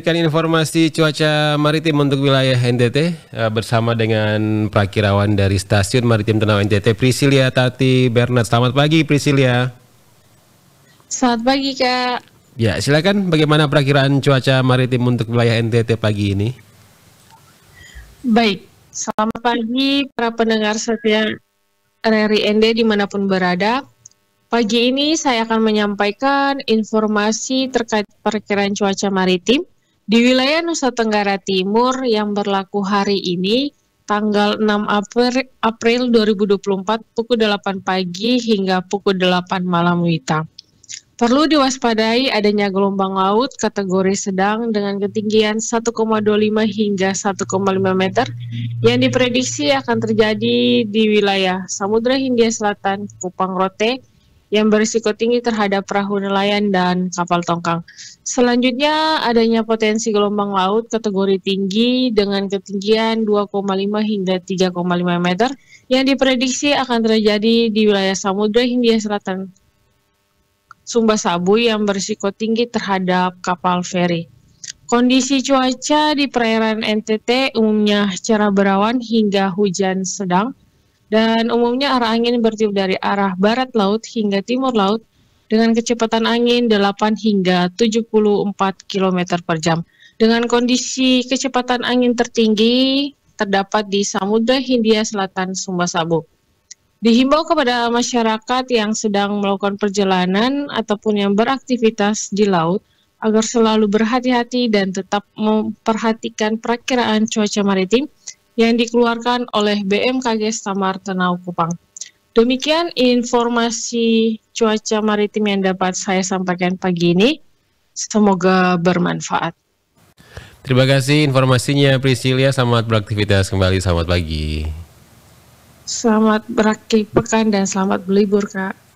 Nantikan informasi cuaca maritim untuk wilayah NTT eh, bersama dengan prakirawan dari Stasiun Maritim Tenau NTT, Prisilia Tati Bernard. Selamat pagi, Prisilia. Selamat pagi, Kak. Ya, silakan bagaimana prakiraan cuaca maritim untuk wilayah NTT pagi ini? Baik, selamat pagi para pendengar setia ND dimanapun berada. Pagi ini saya akan menyampaikan informasi terkait perkiraan cuaca maritim di wilayah Nusa Tenggara Timur yang berlaku hari ini, tanggal 6 April, 2024 pukul 8 pagi hingga pukul 8 malam Wita. Perlu diwaspadai adanya gelombang laut kategori sedang dengan ketinggian 1,25 hingga 1,5 meter yang diprediksi akan terjadi di wilayah Samudra Hindia Selatan, Kupang Rote, yang berisiko tinggi terhadap perahu nelayan dan kapal tongkang. Selanjutnya adanya potensi gelombang laut kategori tinggi dengan ketinggian 2,5 hingga 3,5 meter yang diprediksi akan terjadi di wilayah Samudra Hindia Selatan. Sumba Sabu yang berisiko tinggi terhadap kapal feri. Kondisi cuaca di perairan NTT umumnya cerah berawan hingga hujan sedang dan umumnya arah angin bertiup dari arah barat laut hingga timur laut dengan kecepatan angin 8 hingga 74 km per jam. Dengan kondisi kecepatan angin tertinggi terdapat di Samudra Hindia Selatan Sumba Sabu. Dihimbau kepada masyarakat yang sedang melakukan perjalanan ataupun yang beraktivitas di laut agar selalu berhati-hati dan tetap memperhatikan perkiraan cuaca maritim yang dikeluarkan oleh BMKG Samar Tenau Kupang. Demikian informasi cuaca maritim yang dapat saya sampaikan pagi ini. Semoga bermanfaat. Terima kasih informasinya Priscilia. Selamat beraktivitas kembali. Selamat pagi. Selamat berakhir pekan dan selamat berlibur, Kak.